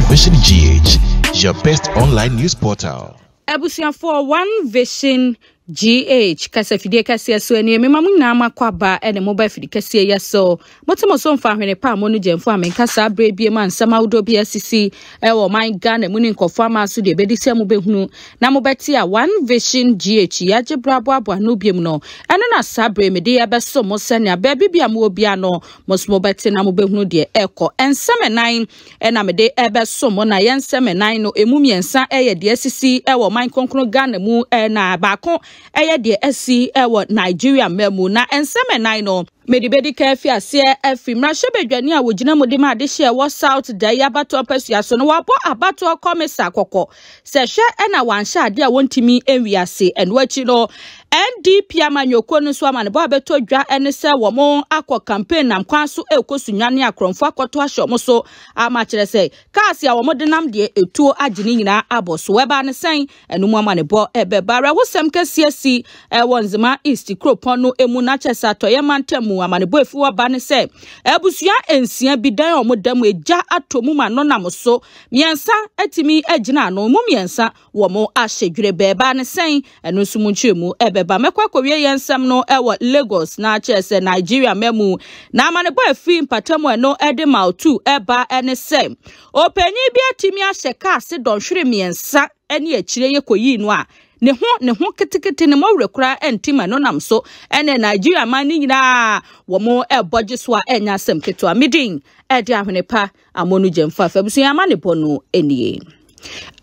One Vision GH, your best online news portal. Abusian for One Vision gh kasa fidie kɛseɛ so ani mema mo nyinaa makɔ aba ɛne moba afidi kɛseɛ yɛ so mote mo so mfa ahwene pa a mo no gyɛmfo a menka saa berɛ bie ma nsɛm ahodoɔ bi asisi ɛwɔ ɔman ghana mu ne nkɔfoɔ ama so deɛ ɛbɛdi sɛ mobɛhunu na mobɛte a one vision gh yɛagye berɛ aboaboa no biom no ɛno na saa berɛ mede yɛbɛso mo sɛnea baabi bi a mowɔ bia no mo so mobɛte na mobɛhunu deɛ ɛkɔ ɛnsɛm ɛnan ɛna mede ɛbɛso mo na yɛnsɛm ɛnan no ɛmu mmiɛnsa ɛyɛ deɛ asisi ɛwɔ ɔman kronkron ghana mu ɛna baako ɛyɛ deɛ ɛsi ɛwɔ nigeria mɛmu na nsɛm ɛnan no mede bɛdi ka afi aseɛ afiri mmarahyɛbadwani a wɔgyina mu de ma adehyeɛ ɛwɔ south dayi abatoɔ pɛsua so no wɔabɔ abatoɔ kɔmisa kɔkɔ sɛ ɛhwɛ ɛna wanhyɛ adeɛ a wɔntumi ɛwi ase ɛno akyi no ndp amanyɔkuo no nso amanebɔ abɛtɔ dwa ne sɛ wɔn akɔ campaign nam kwan so ɛrekɔ sunya ne akorɔmfo akɔtɔ ahyɛ wɔn so ama kyerɛ sɛ cars a wɔn de nam deɛ etuo agye ne nyinaa abɔ so ɛbaa ne sɛn ɛnum amanebɔ ɛbɛba awɛwosɛm kɛseɛ si ɛwɔ nzima east kuropɔn no emu n'akyɛ sɛ atɔyɛ mantam mu amanebɔ efi wɔ ba ne sɛ abusua nsia bi dan a wɔn da mu egya atɔ mu ma no nam so mmiɛnsa atumi agyina ano mu mmiɛnsa wɔn ahyɛ dwerɛ bɛɛba ne sɛn ɛno nso mu nkyɛn mu ɛbɛ bɛba mɛkɔ akɔwie yɛn nsɛm no wɔ lagos na akyerɛ sɛ nigeria mɛmu na amanebɔ afi mpatamu ɛno de mile two ba ne sɛ ɔpanyin bi atumi ahyɛ kaa se dɔnhwere mmiɛnsa ne akyire yɛ kɔyii no a ne ho ne ho ketekete ne mɔwerɛ koraa ɛnti ma no nam so ɛne nigeria man ne nyinaa wɔn ɛbɔ gye so a ɛnyɛ asɛm ketewa medin ɛde ahwene pa amonu gyɛmfa afɛbusua ama ne bɔ no nie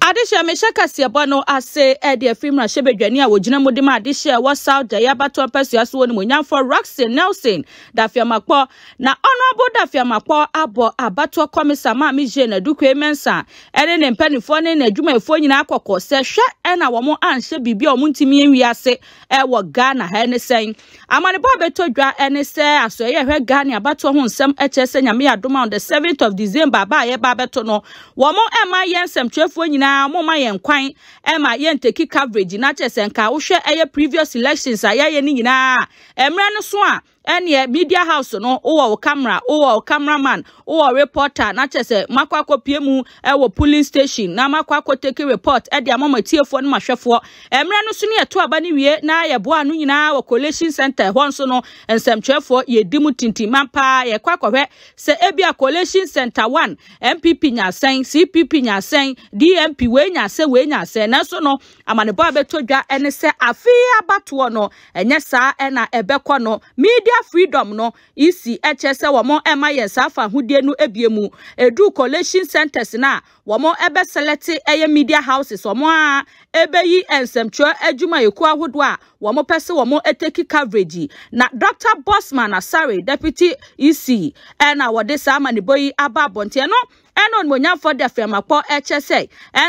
adehyɛ mehyɛ kɛseɛ bɔ no ase ɛde afimra hyɛ badwani a wɔgyina mu de ma adehyɛ ɛwɔ south gya yɛabato mpɛsua so wɔ mu nyamfo roxin nelson dafiamakpɔ na ɔnoabo dafiamakpɔ abɔ abatoɔ kɔmisa maame gye n'adukue mɛnsa ɛne ne mpanimfoɔ ne n'adwumayɛfoɔ nyinaa kɔkɔ sɛ hwɛ ɛna wɔn anhyɛ biribi a wɔn ntumi nwi ase ɛwɔ ghana ha ne sɛn amanibɔ abɛtɔ dwa ɛne sɛ asɔyɛ ɛhwɛ ghana abatoɔ ho nsɛm ɛkyerɛ sɛ nyame adom a on the seventh of december aba a yɛba abɛto no wɔn ɛma yɛn nsɛmtwerɛfoɔ nyinaa wɔn ma yɛn kwan ɛma yɛn ntaki coverage na kyerɛ sɛ nka wohwɛ ɛyɛ previous elections a yɛayɛ ne nyinaa mmerɛ no so a ɛneɛ media house no wowɔ wo camera wowɔ wo cameraman wowɔ reporter na kyerɛ sɛ makɔ akɔpie mu wɔ polling station na makɔ akɔtake report de ama ma tiefoɔ no mahwɛfoɔ mmerɛ no so no yɛto aba no wie na yɛboa no nyinaa wɔ collation center hɔ nso no nsɛmtwerɛfoɔ yɛdi mu tintima paa yɛkɔ akɔhwɛ sɛ ebi a center one mpp nyasɛn cpp nyasɛn dmp wei nyasɛ wei nyasɛ nanso no amanebɔ a bɛtɔ dwa ne sɛ afei abatoɔ no ɛnyɛ saa ɛna ɛbɛkɔ no media media freedom no isi e ɛkyɛ sɛ wɔn ɛma yɛ saa afa ahodeɛ no ebie mu edu collation centres na wɔn ɛbɛ select ɛyɛ media houses wɔn a ɛbɛyi nsɛmtwerɛ adwumayɛku ahodoɔ a wɔn pɛ sɛ wɔn ɛteki coverage na dr bosman asare deputy Isi. E Ena wade sa amanibɔ yi aba abɔnten no ɛna onimonyamfoɔ dɛfrɛmakɔ ɛkyɛ sɛ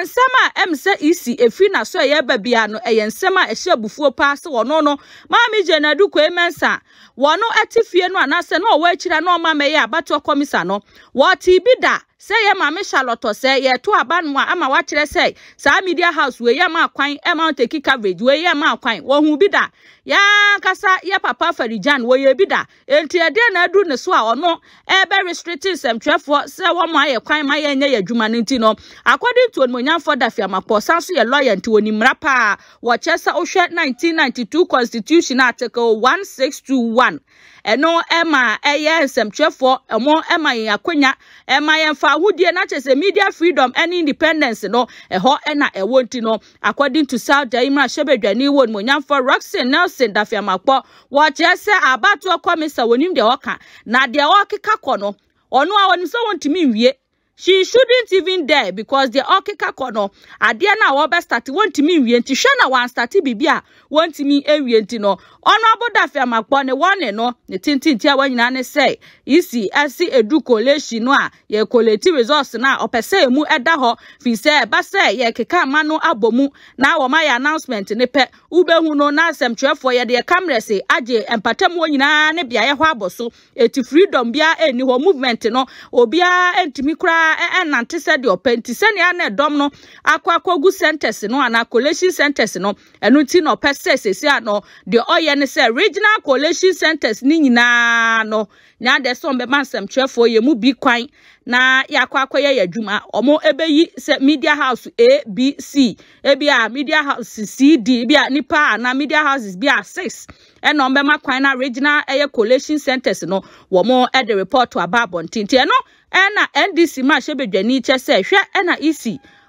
nsɛm a ɛm sɛ esi efiri n'aso a ɛyɛ baabi a no ɛyɛ nsɛm a ɛhyɛ abufuo paa sɛ wɔn no maame gye na adukɔ emensa wɔn ɛte fie no anaasɛ na ɔwɔ akyire na ɔma mɛyɛ abatoɔ kɔmisa no wɔte bi da sɛ yɛ maame charlotte sɛ yɛto aba no a ama wakyerɛ sɛ saa media house wei yɛ ma kwan ɛma teki coverage wei yɛ ma kwan wɔhu bi da yɛankasa yɛ papa farijan wɔyɛ bi da enti ɛdeɛ na aduru ne so a ɔno ɛbɛ restricting nsɛmtwerɛfoɔ sɛ wɔn ayɛ kwan ma yɛnyɛ yɛ adwuma no nti no according to onimonyamfoɔ dafi amapɔ san so yɛ lawyer nti wɔn mmara paa wɔkyerɛ sɛ wohwɛ 1992 constitution article 1621 ɛno ɛma ɛyɛ nsɛmtwerɛfoɔ ɛmo ɛma yɛn akonnwa ɛma yɛn fa ahodie na kyerɛ sɛ media freedom ɛne independence no ɛhɔ ɛna ɛwɔ nti no according to south daimra hyɛbadwani wɔ nimonyamfoɔ roxin nelson dafiamakpɔ wɔkyerɛ sɛ abatoɔ kɔmisa wɔnim deɛ ɔka na deɛ ɔkeka kɔ no ɔno a ɔnim sɛ wɔntumi nwie she shouldn't even dare because deɛ ɔkeka kɔ no adeɛ no a wɔbɛstarte wɔntumi nwie nti hwɛ na wanstarte biribi a wɔntumi nwie nti no Ono aboda fiamakpɔ ne wɔne no ne tententia wɔn nyinaa ne say isi asi edu kolesi no a yɛ koleti resource na opese mu sɛ emu ɛda hɔ fi sɛ ɛba sɛ yɛkeka no abɔ na wɔn ayɛ announcement ne pe wobɛhu no na asɛmtwerɛfoɔ yɛde yɛ cameras agye mpatamuo nyinaa ne beaeɛ hɔ abɔ so eti freedom biara ɛnni hɔ movement no obiara ɛntumi koraa ɛnante sɛ deɛ ɔpɛ nti sɛnea na ɛdɔm no akɔ akɔgu centers no anaa collation centers no ɛno nti na ɔpɛ sɛ sɛsi a no deɛ ɔyɛ ne sɛ regional collation centers ne nyinaa no nyɛ adɛ sɛ ɔmbɛma nsɛmtwerɛfoɔ yɛ mu bi kwan na yɛakɔ akɔyɛ yɛ adwuma ɔmo ɛbɛyi sɛ media house abc ebi a media house cd ebi a nipa ana media houses bi a six ɛna ɔmbɛma kwan na regional ɛyɛ collation centers no wɔn ɛde report aba abɔnten nti ɛno. ɛna ndc ma ahyɛ badwani kyɛ sɛ hwɛ ɛna ec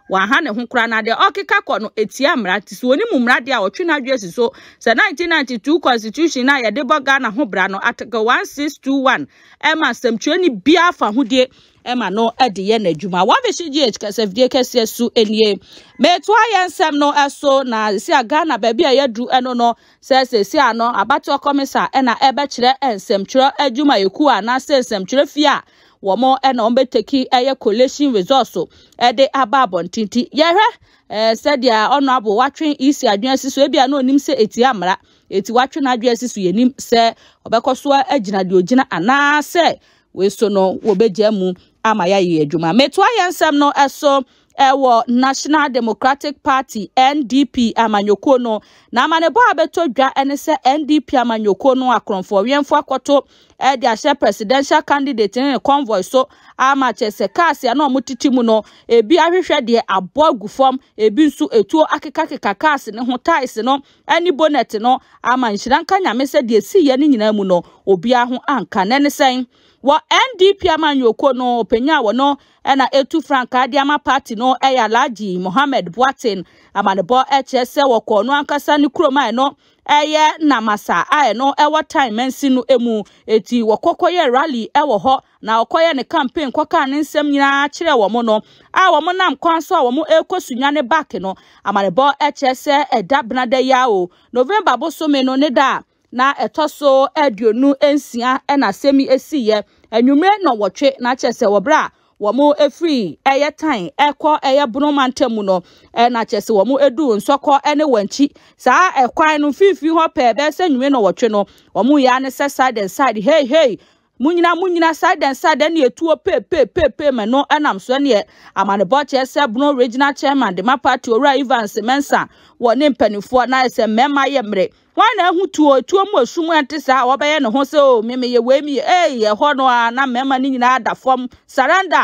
wɔaha ne ho koraa na deɛ ɔkeka kɔ no etia mmara ti so wɔne mu mmara deɛ a wɔtwe n'adwe si so sɛ 1992 constitution na yɛde bɔ ghana ho bra no article 1621 ɛma asɛmtwerɛni biara fa ho die ɛma no ɛde yɛ n'adwuma wɔbɛhyɛ gh kasafidie kɛseɛ so nie mɛtoa yɛ nsɛm no ɛso na sisi a ghana baabi a yɛdu ɛno no sɛ sisi a no abatoɔ kɔmisa ɛna ɛbɛkyerɛ nsɛmtwerɛ adwuma a anaasɛ nsɛmtwerɛ fie a wɔn ɛna wɔbɛtaki ɛyɛ collation resource ɛde aba abɔntinti yɛhwɛ ɛɛ sɛdeɛ ɔno abo watwe isi adwene si so ebi a na onim sɛ eti amara eti watwe n'adwene si so yɛnim sɛ ɔbɛkɔ so agyina deɛ eh, ogyina anaasɛ weso no wɔbɛgya mu ama yɛayɛ adwuma metoa yɛn nsɛm no ɛso ɛwɔ national democratic party ndp amanyɔkuo no na amanebɔ a bɛtɔ dwa ne sɛ ndp amanyɔkuo no akorɔmfoɔ wɛmfo akɔto eh, de ahyɛ presidential candidate ne ne convoy so ama kyɛ sɛ cars a na wɔn tete mu no ebi ahwehwɛ deɛ abɔ agu fam ebi nso etuo akekakeka cars ne ho tiles no ne bonnet no ama nhyira nka nyame sɛ deɛ si yɛ ne nyinaa mu no obiara ho anka ne ne sɛn wɔ ndp amanyɔkuo no panyin a wɔno ɛna etu frankaa de ama party no ɛyɛ alhaji mohammed boateng amanebɔ ɛkyerɛ eh, sɛ wɔkɔɔ no ankasa ne kurom a ɛno ɛyɛ namasa a ɛno ɛwɔ time mɛnsi no eti wɔkɔkɔ rally ɛwɔ hɔ na ne campaign ne nsɛm nyinaa kyerɛ a wɔn nam kwan so a wɔn rekɔ sunya ne back no amanebɔ ɛkyerɛ sɛ ɛda benada o november bosome no ne da na ɛtɔ so wɔn efiri ɛyɛ tan ɛkɔ ɛyɛ Bruno ntamu no ɛna kyɛ sɛ wɔn edu nsɔkɔ ɛne wɔn akyi saa ɛkwan no mfimfini hɔ pɛɛ bɛyɛ sɛ nwume na wɔtwe no wɔn yɛ ano sɛ side and side hei hei mu nyinaa mu nyinaa side and side ɛne etuo peepeepeepee mɛ no ɛnam so ɛneɛ amanebɔ kyerɛ sɛ Bruno regional chairman dema party owura evans mensa wɔ ne mpanimfoɔ na ɛsɛ mmarima yɛ mmerɛ wọn na ehu tuo tuo mu esum ante saa wɔbɛyɛ ne ho sɛ o mmemme yɛ wei mi yɛ ee ɛhɔ no a na mmarima ne nyinaa da fam saranda.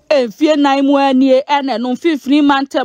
mfie nan mu ani ɛna no mfimfini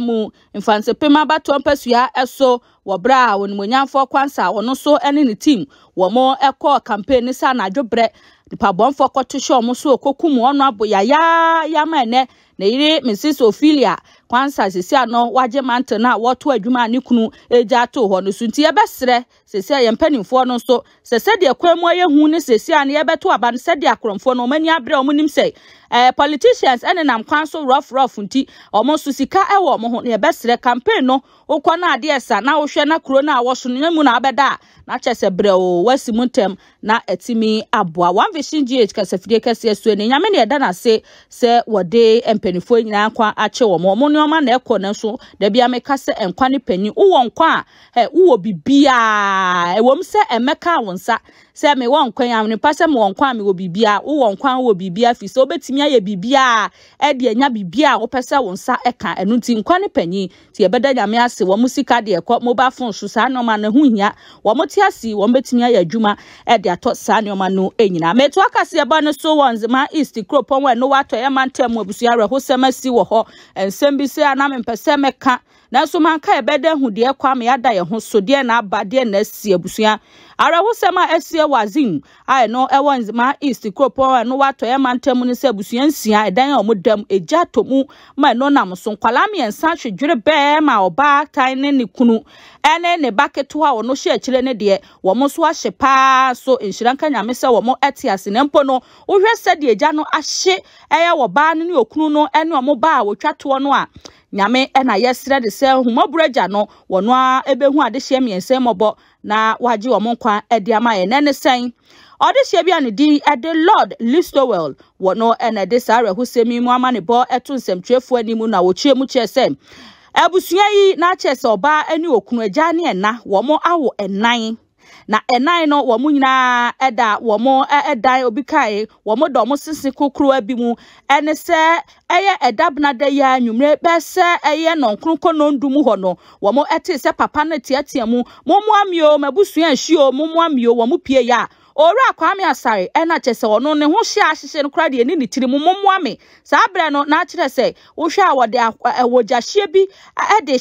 mu mfansepem abatoɔ mpasua ɛso wɔ berɛ a onimonyamfoɔ kwansa wɔn so ne ne team wɔn kɔɔ campaign ne sa anadwo berɛ nipabɔnfoɔ kɔto hyɛ wɔn so okokum wɔn abo yayayama ɛnɛ ne yere mrs ophelia kwansa sisi ano wagye mantle na wɔto adwuma a ne kunu egya ato hɔ no so nti yɛbɛsrɛ sisi a yɛn mpanimfoɔ no nso sɛ sɛdeɛ kwan mu ayɛ hu ne sisi a yɛbɛto aba no sɛdeɛ akorɔmfoɔ no wɔn ani abrɛ wɔn nim sɛ eh, politicians eh, ne nam kwan so rough rough nti ɔmo nso sika eh, wɔ ɔmo ho na yɛbɛsrɛ campaign no wokɔ na adeɛ sa na wohwɛ na kuro na a wɔso no mu na abɛda a na kyɛ sɛ brɛ wasi mu ntɛm na ɛtumi aboa one vision gh kasafidie kɛseɛ so ani nyame ne ɛda n'ase sɛ wɔde mpanimfoɔ nyinaa kwa akye wɔn wɔn nneɛma na ɛkɔ ne nso dabi ameka sɛ nkwa ne panyin wowɔ nkwa a ɛ eh, wowɔ bibiaa ɛwɔ sɛ ɛmɛka wo nsa sɛ mewɔ nkwan a nipa sɛ mewɔ nkwan a mewɔ biribia wowɔ nkwan wɔ biribia firi sɛ wobɛtumi ayɛ biribia a ɛde anya biribia a wopɛ sɛ wo nsa ɛka ɛno nti nkwa ne panyin nti yɛbɛda nyame ase wɔn mo sika deɛ kɔ mobile phone so saa nneɛma no ho hia wɔn te ase wɔn bɛtumi ayɛ adwuma ɛde atɔ saa nneɛma no nyinaa mɛto akasi ɛba no so wɔ nzema east kuropɔn wɔ ɛno watɔ yɛ mantam mu abusua awerɛhosɛm asi wɔ hɔ nsɛm bi sɛ anam mpɛ mɛka nanso manka ɛbɛda ahudeɛ kwa me ada yɛ ho so deɛ na aba deɛ na asi abusua arawosɛm a ɛsie wazim a ɛno ɛwɔ east kuropɔn a ɛno watɔyɛ mantam no sɛ nsia ɛdan a egya mu ma ɛno nam so nkwadaa mmiɛnsa bɛɛ ma ɔbaa tan ne ne kunu ɛne ne ba ketewa a ɔno hyɛ akyire ne deɛ paa so nhyira nka nyame sɛ wɔn ɛte ase na mpo no wohwɛ sɛdeɛ egya no ahye ɛyɛ wɔ ba toɔ a nyame ɛna yɛsrɛ de na wagye wɔn nkwa de ama yɛn na ne sɛn ɔde hyɛ bi a ne din ɛde lord listowel wɔ no ɛna ɛde saa awerɛhosɛm yi mu ama ne bɔ ɛto nsɛmtwerɛfoɔ anim na wɔtwe mu kyerɛ sɛ abusua yi n'akyɛ sɛ ɔbaa ne okunu agya ne ɛna wɔn awo ɛnan na ɛnan no wɔn nyinaa ɛda wɔn ɛdan obi kae wɔn da wɔn sisi kukuruwa bi mu ɛne sɛ ɛyɛ ɛdabnada yi a bɛsɛ ɛyɛ nɔnkronko nondu hɔ no wɔn ɛte sɛ papa no teatea mu mɛbusua a asare ɛna kyɛ sɛ ɔno no koraa deɛ ne ne tiri mu saa no n'akyerɛ sɛ wohwɛ a wɔde bi ɛde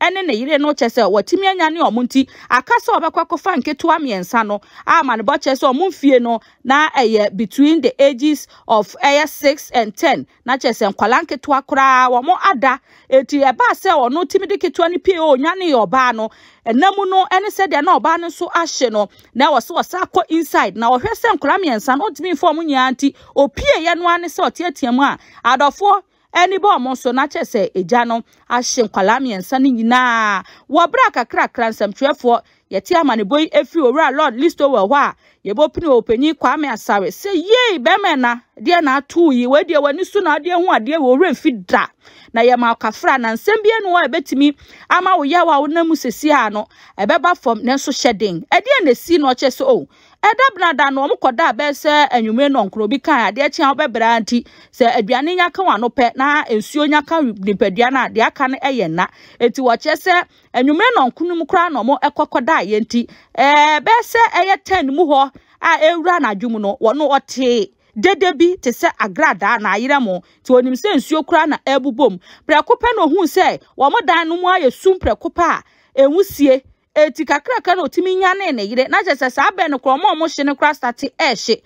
ɛne ne yere no kyɛ sɛ wɔtumi anya ne ɔmo nti aka sɛ ɔbɛkɔ akɔfa nketewa mmiɛnsa no ama ne bɔ kyɛ sɛ ɔmo mfie no na ɛyɛ between the ages of ɛyɛ six and ten na kyɛ sɛ nkwalaa nketewa koraa wɔn ada eti ɛbaa e sɛ ɔno tumi de ketewa no pie o nya ne yɛ ɔbaa no ɛnam no ɛne sɛdeɛ na ɔbaa no nso ahye no na wɔsɛ wɔsɛ akɔ inside na wɔhwɛ sɛ nkwaraa mmiɛnsa no ɔtumi nfa ɔmo nyinaa nti opie yɛ no ano sɛ ɔteatea mu a adɔfoɔ ɛne bɛ ɔmo nso n'akyɛ sɛ egya no ahye nkwadaa mmiɛnsa no nyinaa wɔ bere a kakrakra nsɛmtwerɛfoɔ yɛte amanebɔ yi efiri owura lord listowel hɔ a yɛbɛpini ɔpanyin kwame asawe sɛ yei bɛrima na deɛ na ato yi wadeɛ w'ani so na adeɛ ho adeɛ wɔ owurɛ fi da na yɛma ɔkafra na nsɛm bi ɛnu a ɛbɛtumi ama wo yaw a wonam mu sesi ha no ɛbɛba fam nanso hyɛ den ɛdeɛ na esi na ɔkyɛ sɛ o oh, ɛda benada na wɔn kɔda abɛɛ sɛ enyimire nɔnkoro bi kan adeɛ kyɛn a wɔbɛbrɛ nti sɛ aduane nyaka wɔn ano pɛ na nsuo nyaka nipadua na adeɛ aka no ɛyɛ nna eti wɔkyɛ sɛ enyimire nɔnkoro mu koraa na wɔn ɛkɔkɔda ayɛ nti ɛbɛyɛ sɛ ɛyɛ ten mu hɔ a ɛwura na mu no wɔn ɔtee dede bi te sɛ agradaa na ayerɛ mo nti onim sɛ nsuo kura na ɛbobom prɛko na ohun sɛ wɔn dan no mu ayɛ sum prɛko a sie eti kakraka na otimi nya ne ne yire na jese sa abɛn korɔ ɔmo ɔmo hye ne kora start ɛhye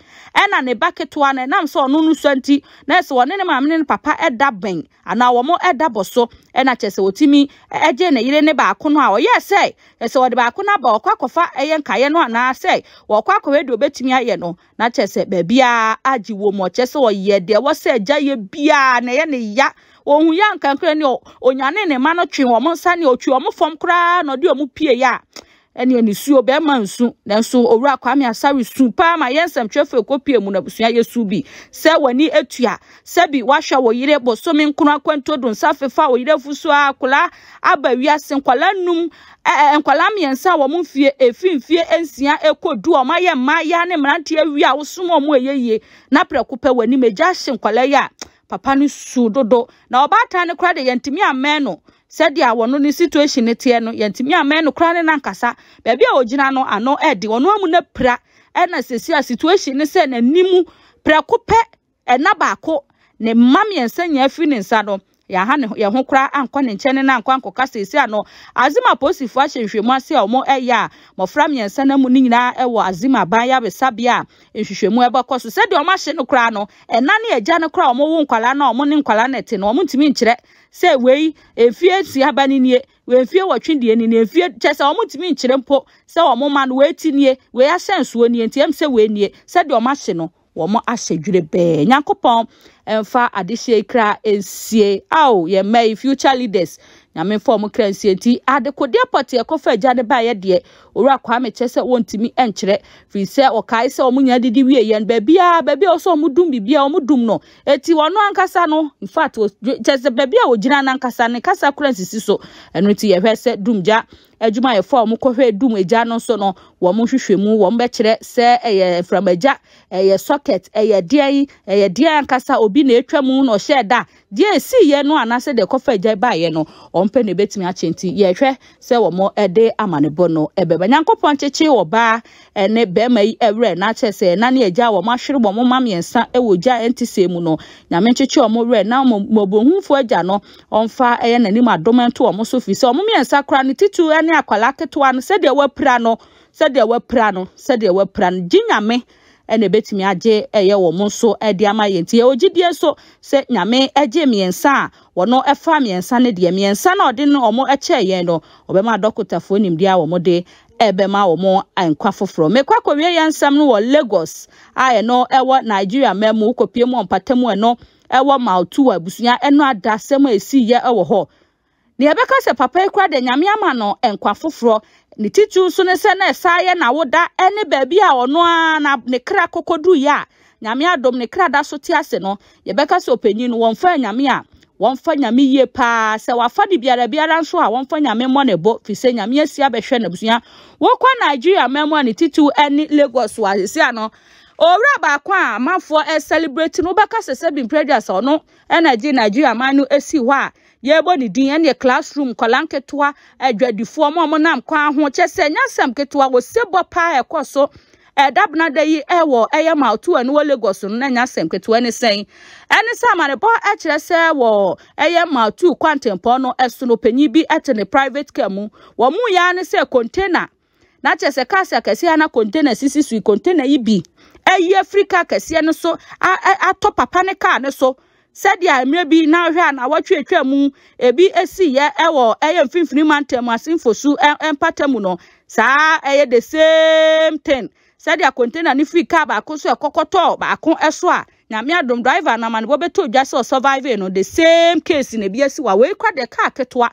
ɛna ne ba ketewa no ɛnam sɛ ɔno no sua nti na ɛsɛ ɔne ne maame ne ne papa ɛda bɛn anaa wɔn ɛda bɔ so ɛna kyɛ sɛ otimi ɛgye ne yire ne baako no a ɔyɛ sɛ ɛsɛ ɔde baako no aba ɔkɔ akɔfa ɛyɛ nkaeɛ no anaa sɛ wɔkɔ akɔwɛ deɛ obetumi ayɛ no na kyɛ sɛ baabiara agye wɔ mu ɔkyɛ sɛ ɔyɛ deɛ ɛwɔ sɛ agya yɛ biara na ɛyɛ ne ya ohun ya nkankran ni onyane ne ma no twe wɔn nsa ne otwi wɔn fam koraa na ɔde wɔn pie ya ɛne nisuo bɛrima nsu nanso owura kwame asare su paa ma yɛn nsɛmtwerɛfo ekopie mu n'abusua yɛ su bi sɛ w'ani etua sɛbi wahwɛ wɔ yere bosomi nkono akwantuo do nsa fefa wɔ yere fuso akola aba wiase nkwala num ɛɛ e, e, nkwala mmiɛnsa a wɔn mfie efi mfie nsia ekɔ du wɔn ayɛ mmaa ya ne mmeranteɛ wi a wosom wɔn a ɛyɛ yie na prɛko pɛ w'anim egya ahye nkwala yɛ a papa no su dodo na ɔbaatan no koraa de yɛntumi amɛn no sɛdeɛ wɔn ne situation ne teɛ no yɛntumi amɛn no koraa ne nankasa beebi a ogyina no ano ɛɛdi wɔn amu ne pra ɛna sɛsi a situation ne sɛ n'anim prɛko pɛ ɛna baako ne mma mmiɛnsa nyɛ afiri ne nsa no yɛaha ne yɛn ho koraa ankɔ ne nkyɛn ne nankɔ ankɔka seesi ano azima polisifoɔ ahyɛ nhwehwɛmu ase a wɔn ɛyɛ a mmɔfra mmiɛnsa no mu ne nyinaa ɛwɔ azima ban yabesabea a nhwehwɛmu ɛbɛkɔ so sɛdeɛ wɔn ahyɛ no koraa no ɛna ne agya no koraa wɔn wo nkwadaa no a wɔn ne nkwadaa no te no wɔn ntumi nkyerɛ sɛ wei efie nsia ne nie wemfie wɔtwe deɛ ni na efie kyɛ sɛ wɔn ntumi nkyerɛ mpo sɛ wɔn ma no wei ti nie wei ahyɛ nsuo nie nti ɛm sɛ wei nie sɛdeɛ wɔn ahyɛ no wɔn ahyɛ dwere bɛɛ nyankopɔn mfa adehyɛ kra nsie ao yɛn mma future leaders nyame fɔ ɔmo kra nsie nti adekodeɛ pɔte ɛkɔfɔ agya ne baayɛ deɛ owura kwame kyɛ sɛ wɔntumi nkyerɛ firi sɛ ɔkae sɛ ɔmo nyinaa didi wie yɛn beebi a beebi a ɔsɛ ɔmo dum biribi a ɔmo dum no eti wɔn ankasa no in fact kyɛ sɛ beebi a wɔgyina n'ankasa ne kasa kora nsisi so ɛno ti yɛhwɛ sɛ dum gya adwumayɛfoɔ a wɔn kɔhwɛ dum agya no nso no wɔn hwehwɛ mu wɔn bɛkyerɛ sɛ ɛyɛ mframagya ɛyɛ socket ɛyɛ deɛ yi ɛyɛ deɛ ankasa ob obi na atwa mu na ɔhyɛ da deɛ esi yɛ no anaasɛ deɛ kɔfa gya ba yɛ no ɔmpɛ na ebetumi akyɛ nti yɛhwɛ sɛ wɔn ɛde amanebɔ no ɛbɛbɛ nyankopɔn kyekye ɔbaa ɛne bɛrima yi ɛwura na akyɛ sɛ ɛna ne ɛgya wɔn ahwere wɔn mma mmiɛnsa ɛwɔ gya ɛnti sɛ mu no nyame kyekye wɔn wura na mɔbɔnhunfoɔ agya no ɔmfa ɛyɛ n'anim adom nto wɔn so fi sɛ wɔn mmiɛnsa kora ne titu ɛne akwalaa ketewa no sɛdeɛ wapira no sɛdeɛ wapira no sɛdeɛ wapira no gye nyame ɛna ɛbɛtumi agye ɛyɛ wɔn nso ɛde ama yɛn nti ɛwɔ gyidie so sɛ nyame ɛgye mmiɛnsa a wɔn ɛfa mmiɛnsa ne deɛ mmiɛnsa na ɔde no wɔn ɛkyɛ yɛn no ɔbɛma dɔkotafoɔ nimdeɛ a wɔn de ɛbɛma wɔn nkwa foforɔ mekɔ akɔwie yɛn nsɛm no wɔ lagos a ɛno ɛwɔ nigeria mɛn mu kɔpie mu ɔmpata mu ɛno ɛwɔ maltua abusua ɛno ada asɛm a esi yɛ ɛwɔ hɔ nea ɛbɛka papa yi de nyame ama no nkwa ne titiri so ne sɛ na ɛsa yɛ n'awoda ne baabi a ɔno ara na ne kra kokodu ya a nyame adom ne kra da so te ase no yɛbɛka sɛ ɔpanyin no wɔmfa nyame a wɔmfa nyame yie paa sɛ wafa de biara biara nso a wɔmfa nyame mmɔ ne bo fi sɛ nyame asi abɛhwɛ n'abusua wɔkɔ nigeria mɛmo a ne titiri ne lagos wɔ asese ano owura baako a amanfoɔ ɛsɛlibreti no wobɛka sɛ sɛ bimpradua ɔno ɛna gye nigeria man no si hɔ a yɛbɔ e e e ne din ɛne classroom nkɔla nketewa adwadifoɔ ma ɔmo nam kwan ho kyɛ sɛ nyasɛm ketewa wɔsɛ bɔ paa ɛkɔ so ɛdabena da yi ɛwɔ ɛyɛ maltu ɛne wɔ lagos no na nyasɛm ketewa ne sɛn ɛne sɛ amanebɔ ɛkyerɛ sɛ wɔ ɛyɛ maltu kwantempɔn no ɛso no panyin bi ɛte ne private car mu wɔn mu yɛn ne sɛ container na kyerɛ sɛ kaasa kɛseɛ na container sisi so yi container yi bi ɛyi afiri car kɛseɛ a so atɔ papa ne car ne so sɛdeɛ mmerɛ bi na ahwɛ a na wɔtwe atwa mu ebi esi yɛ ɛwɔ ɛyɛ mfimfini mantam asinfo so ɛmpata mu no saa ɛyɛ the same thing sɛdeɛ container ne firi car baako so ɛkɔkɔtɔ baako ɛso a nyame adom driver nam anibɔ bɛtɔ dwa sɛ ɔsurvive no the same case na ebi esi wa wei kɔ de car ketewa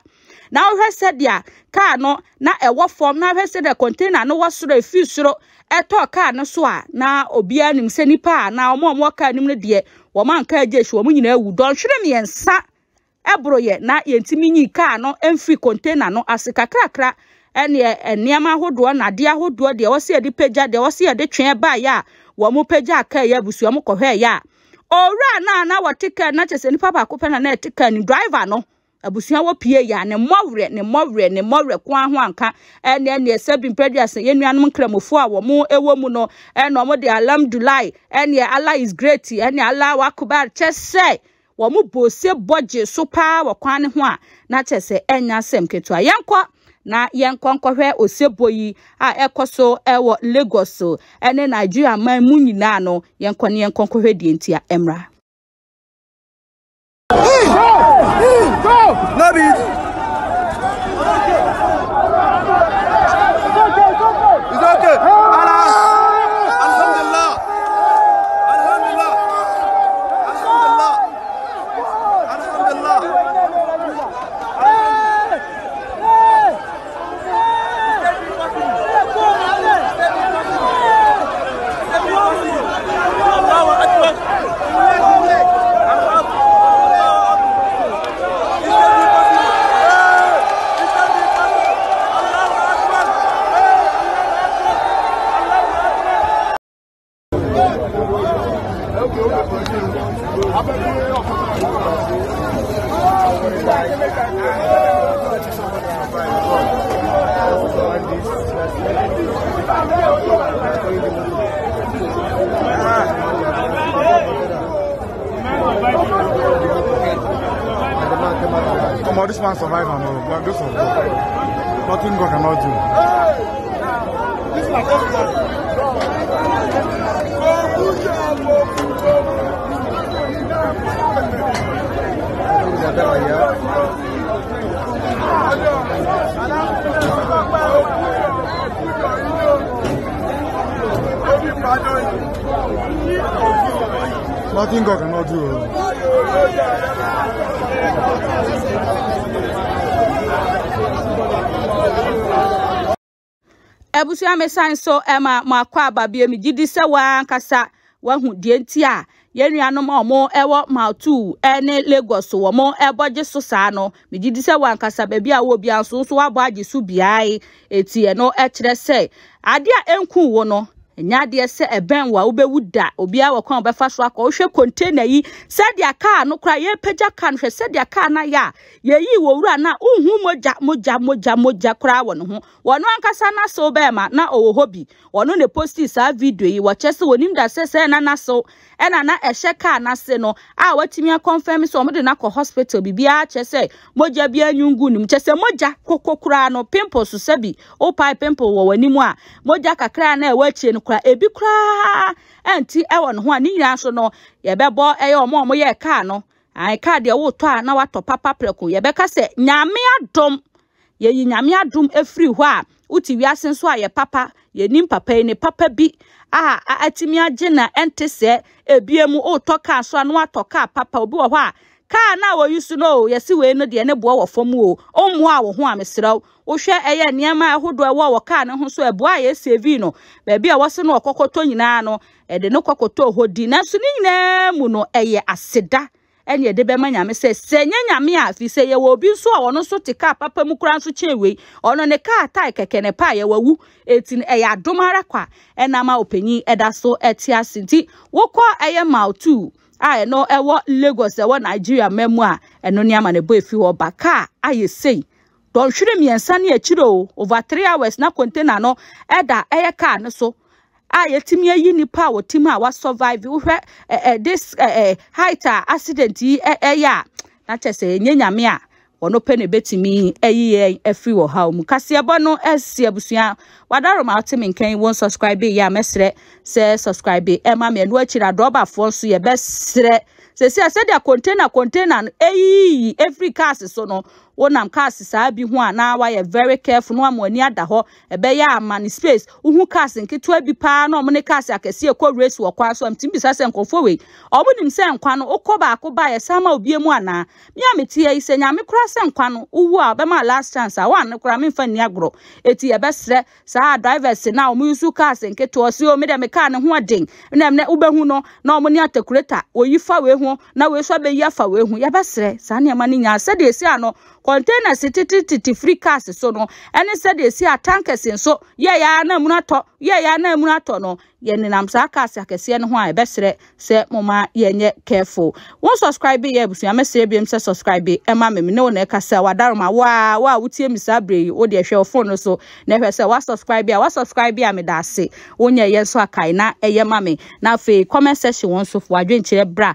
na ahwɛ sɛdeɛ car no na ɛwɔ fam na ahwɛ sɛdeɛ container no wɔ soro efi soro ɛtɔ car no so a na obiara nim sɛ nipa a na wɔn a wɔn wɔ car nim no deɛ wɔn anka agye ehyi wɔn nyinaa awu dɔnhwere mmiɛnsa ɛboro yɛ na yɛntumi nyi kaa no mfiri kɔntena no ase kakrakra ɛne nneɛma ahodoɔ nadeɛ ahodoɔ deɛ wɔsi yɛde pagya deɛ wɔsi yɛde twɛn baayɛ a wɔn pagya kaa yɛ abusua wɔn kɔhwɛ yɛ a owura naa na wɔte kaa na kyerɛ sɛ nipa baako pɛ na na ɛte kaa ne driver no. abusua wɔ pie yɛ a ne mmɔwerɛ ne mmɔwerɛ ne mmɔwerɛ ko aho anka ɛne ɛne ɛsɛ bi mpɛ deɛ sɛ yɛnuanom nkramofoɔ a wɔn ɛwɔ mu no ɛna wɔn de alamdulai ɛne ala is great ɛne ala wakubar kyɛ sɛ wɔn bɔ ose gye so paa wɔ kwan ne ho a na kyɛ sɛ ɛnya sɛm ketewa yɛnkɔ na yɛnkɔ nkɔhwɛ osebo yi a ɛkɔ so ɛwɔ lagos so ɛne nigeria man mu nyinaa no yɛnkɔ ne yɛnkɔ nkɔhwɛ deɛ ntia ɛmra. Go! Nabi! man survive and all. They are grace of God. Nothing God cannot do. Nothing God cannot do. abusua me san so ɛma eh, mo akɔ aba bie me gidi sɛ wankasa wahu deɛ nti a yɛn nuanom a eh, wɔn ɛwɔ mautu ɛne eh, lagos wɔn ɛbɔ gye so saa no mi gidi sɛ wankasa baabi a wɔ bia nso nso wabɔ agye so biae etie no ɛkyerɛ sɛ adeɛ a ɛnku wo no ɛnyɛ adeɛ sɛ ɛbɛn wa wobɛwu da obiara wɔ kwan ɔbɛfa so akɔ wohwɛ container yi sɛdeɛ kaa no kora yɛpagya kaa no hwɛ sɛdeɛ kaa no ayɛ a yɛyii wɔ wura no a wohu mogya mogya mogya mogya koraa wɔ ne ho wɔno ankasa nasew bɛɛma na ɔwɔ hɔ bi ɔno ne posti saa video yi wɔkyɛ sɛ wɔnim da sɛ sɛ ɛna nasew ɛna na ɛhyɛ kaa n'ase no a watumi akɔnfɛm sɛ ɔmo de n'akɔ hospital biribiara kyɛ sɛ mogya biara nyungu nim kyɛ sɛ mogya koko koraa no pimple so O pai pimple wɔ w'anim a mogya kakra na ɛwɔ akyire no koraa ebi koraa ɛnti ɛwɔ ne ho a ne nyinaa nso no yɛbɛbɔ ɛyɛ ɔmo a ɔmo yɛ kaa no ayi kaa deɛ wotɔ a na watɔ papa prɛko yɛbɛka sɛ nyame adom yɛyi nyame adom efiri hɔ a wote wiase nso a yɛ papa yɛnim papa yi ne papa bi a atumi agye na ɛnte sɛ ebie mu ɔretɔ kaa so a no atɔ kaa papa obi wɔ hɔ a kaa na wɔyi so no o yɛsi wei no deɛ ne boɔ wɔ fam o ɔmmoa a wɔ ho a mesrɛw wohwɛ ɛyɛ nneɛma e ɛwɔ wɔ kaa ne ho so ɛboa a yɛsi evi no baabi a wɔsi no ɔkɔkɔtɔ nyinaa no ɛde no kɔkɔtɔ hɔ di nanso ne nyinaa mu no ɛyɛ aseda. ɛne yɛde bɛma nyame sɛ sɛ nyɛ nyame a afiri sɛ yɛwɔ obi nso a ɔno nso te kaa papa mu koraa nso kyɛn wei ɔno ne kaa tae kɛkɛ ne paa yɛwawu eti no ɛyɛ adom ara kwa ɛnam a ɔpanyin ɛda so ɛte ase nti wokɔ ɛyɛ mile two a ɛno ɛwɔ lagos ɛwɔ nigeria mɛmu a ɛno ne ama ne bɔ efi hɔ ba kaa ayɛ sei dɔnhwere mmiɛnsa ne akyire o over three hours na container no ɛda ɛyɛ kaa no so a yɛtumi ayi nipa a wɔtim a wasurvive wohwɛ ɛɛ this ɛɛ height a accident yi ɛyɛ a n'akyɛ sɛ enye nyame a wɔn pɛ na ebetumi ayi yɛn afiri wɔ ha mu kaseɛbɔ no ɛsi abusua wadaroma ɔte mi nkɛn wɔn subscribe yi a mɛsrɛ sɛ subscribe ɛma mi ɛnu akyiri adɔbafoɔ nso yɛ bɛsrɛ sɛsi a sɛdeɛ container container no eyiyi efiri cars so no wonam cars saa bi ho a na wayɛ very careful no ama ani ada hɔ ɛbɛyɛ ama space wohu cars nketewa bi paa na ɔmo ne cars akɛseɛ kɔ race so ɔmo bisa sɛ nkɔfoɔ wei ɔmo nim sɛ nkwa no okɔ baako baayɛ sama a nya nkwa no a last chance a eti saa drivers na ɔmo yusu cars nketewa si omi dɛm ne ho na ne oyi ho containers titititi free cars so no ɛne sɛdeɛ esi a tankers nso yɛyɛ na mu atɔ yɛyɛ na mu atɔ no yɛnenam saa cars akɛseɛ no ho a ɛbɛsrɛ sɛ moma yɛnyɛ careful wɔn subscribe ye abusua mɛsrɛ bi mu sɛ subscribe ɛma e mɛmi ne wɔn na ɛkasa e wadaroma waa waa wotie mi saa bere yi wɔde ɛhwɛ ɔfon no so na ɛhwɛ e sɛ wa subscribe a wa subscribe a meda ase wɔn nyɛ yɛn nso akae na ɛyɛ ma mi na fe comment section wɔn nso fo adwenkyerɛ bra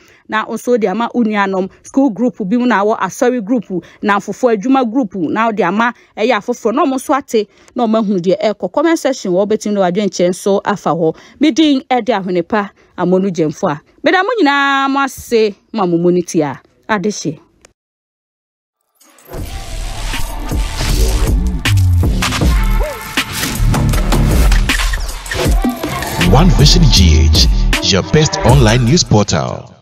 na nso de ama unuanom school group bi mu na awɔ asɔre group na afofo adwuma group na ọ de ama ɛyɛ afoforɔ na ɔmo nso ate na ɔmo ahunu deɛ ɛkɔ comment section wɔ bɛtumi na wadwe nkyɛn nso afa hɔ midin ɛde ahwenepa amonu gyɛmfo a meda mo nyinaa mo ase ma mo mu ne ti a adehye. One Vision GH, your best online news portal.